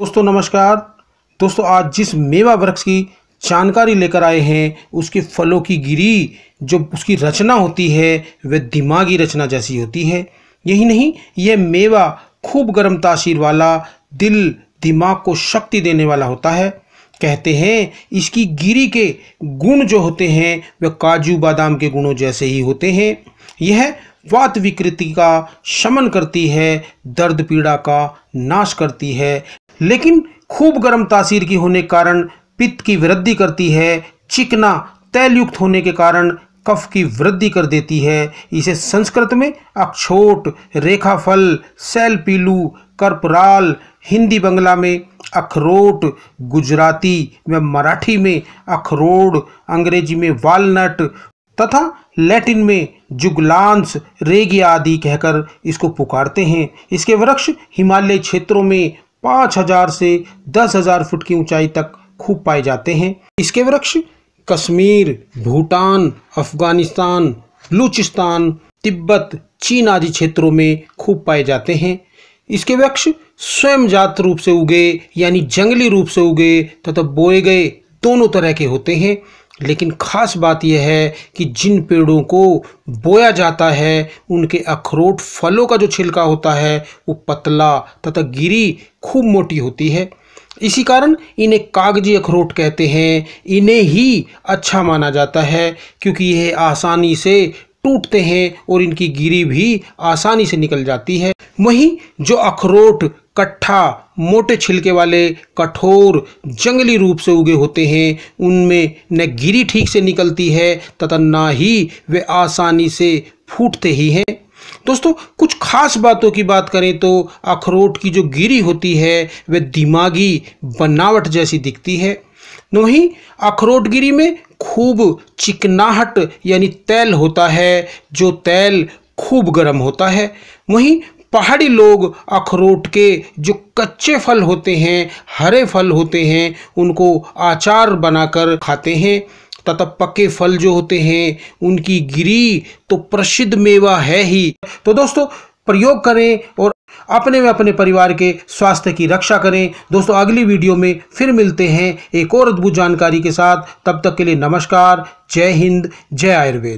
दोस्तों नमस्कार दोस्तों आज जिस मेवा वृक्ष की जानकारी लेकर आए हैं उसके फलों की गिरी जो उसकी रचना होती है वह दिमागी रचना जैसी होती है यही नहीं यह मेवा खूब गर्म तासीर वाला दिल दिमाग को शक्ति देने वाला होता है कहते हैं इसकी गिरी के गुण जो होते हैं वह काजू बादाम के गुणों जैसे ही होते हैं यह वात विकृति का शमन करती है दर्द पीड़ा का नाश करती है लेकिन खूब गर्म तासीर की होने के कारण पित्त की वृद्धि करती है चिकना तैलयुक्त होने के कारण कफ की वृद्धि कर देती है इसे संस्कृत में अक्षोट रेखाफल पीलू कर्पराल हिंदी बंगला में अखरोट गुजराती व मराठी में अखरोड अंग्रेजी में वालनट तथा लैटिन में जुगलांस रेगिया आदि कहकर इसको पुकारते हैं इसके वृक्ष हिमालय क्षेत्रों में पाँच हजार से दस हजार फुट की ऊंचाई तक खूब पाए जाते हैं इसके वृक्ष कश्मीर भूटान अफगानिस्तान बलूचिस्तान तिब्बत चीन आदि क्षेत्रों में खूब पाए जाते हैं इसके वृक्ष स्वयं जात रूप से उगे यानी जंगली रूप से उगे तथा बोए गए दोनों तरह के होते हैं लेकिन ख़ास बात यह है कि जिन पेड़ों को बोया जाता है उनके अखरोट फलों का जो छिलका होता है वो पतला तथा गिरी खूब मोटी होती है इसी कारण इन्हें कागजी अखरोट कहते हैं इन्हें ही अच्छा माना जाता है क्योंकि यह आसानी से टूटते हैं और इनकी गिरी भी आसानी से निकल जाती है वहीं जो अखरोट कट्ठा मोटे छिलके वाले कठोर जंगली रूप से उगे होते हैं उनमें न गिरी ठीक से निकलती है तथा ना ही वे आसानी से फूटते ही हैं दोस्तों कुछ खास बातों की बात करें तो अखरोट की जो गिरी होती है वह दिमागी बनावट जैसी दिखती है वहीं अखरोटगिरी में खूब चिकनाहट यानी तैल होता है जो तैल खूब गर्म होता है वहीं पहाड़ी लोग अखरोट के जो कच्चे फल होते हैं हरे फल होते हैं उनको आचार बनाकर खाते हैं तथा पके फल जो होते हैं उनकी गिरी तो प्रसिद्ध मेवा है ही तो दोस्तों प्रयोग करें और अपने में अपने परिवार के स्वास्थ्य की रक्षा करें दोस्तों अगली वीडियो में फिर मिलते हैं एक और अद्भुत जानकारी के साथ तब तक के लिए नमस्कार जय हिंद जय आयुर्वेद